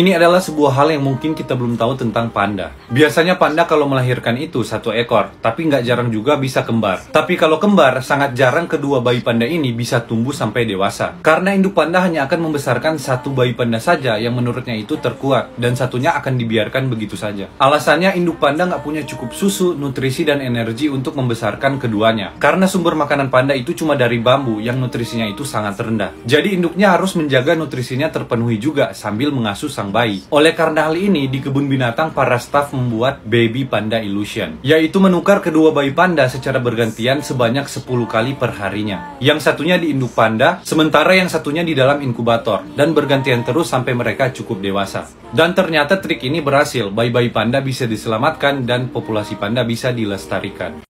Ini adalah sebuah hal yang mungkin kita belum tahu tentang panda. Biasanya panda kalau melahirkan itu satu ekor, tapi nggak jarang juga bisa kembar. Tapi kalau kembar, sangat jarang kedua bayi panda ini bisa tumbuh sampai dewasa. Karena induk panda hanya akan membesarkan satu bayi panda saja yang menurutnya itu terkuat, dan satunya akan dibiarkan begitu saja. Alasannya induk panda nggak punya cukup susu, nutrisi, dan energi untuk membesarkan keduanya. Karena sumber makanan panda itu cuma dari bambu yang nutrisinya itu sangat rendah. Jadi induknya harus menjaga nutrisinya terpenuhi juga sambil mengasuh sang seorang bayi. Oleh karena hal ini, di kebun binatang para staf membuat baby panda illusion, yaitu menukar kedua bayi panda secara bergantian sebanyak 10 kali per harinya. Yang satunya di induk panda, sementara yang satunya di dalam inkubator, dan bergantian terus sampai mereka cukup dewasa. Dan ternyata trik ini berhasil, bayi-bayi panda bisa diselamatkan dan populasi panda bisa dilestarikan.